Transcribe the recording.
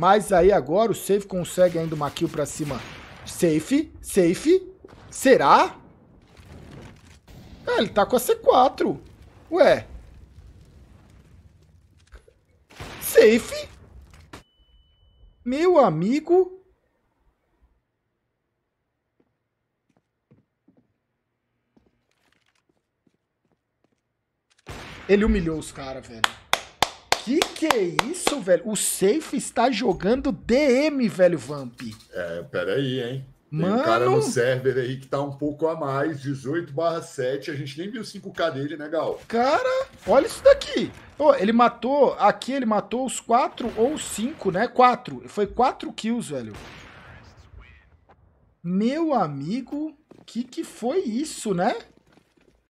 Mas aí agora o Safe consegue ainda uma kill pra cima. Safe, Safe. Será? Ah, ele tá com a C4. Ué. Safe? Meu amigo... Ele humilhou os caras, velho. Que que é isso, velho? O Safe está jogando DM, velho Vamp. É, peraí, hein? Tem Mano... um cara no server aí que tá um pouco a mais, 18 barra 7. A gente nem viu o 5K dele, né, Gal? Cara, olha isso daqui. Oh, ele matou, aqui ele matou os 4 ou 5, né? 4. Foi 4 kills, velho. Meu amigo, que que foi isso, né?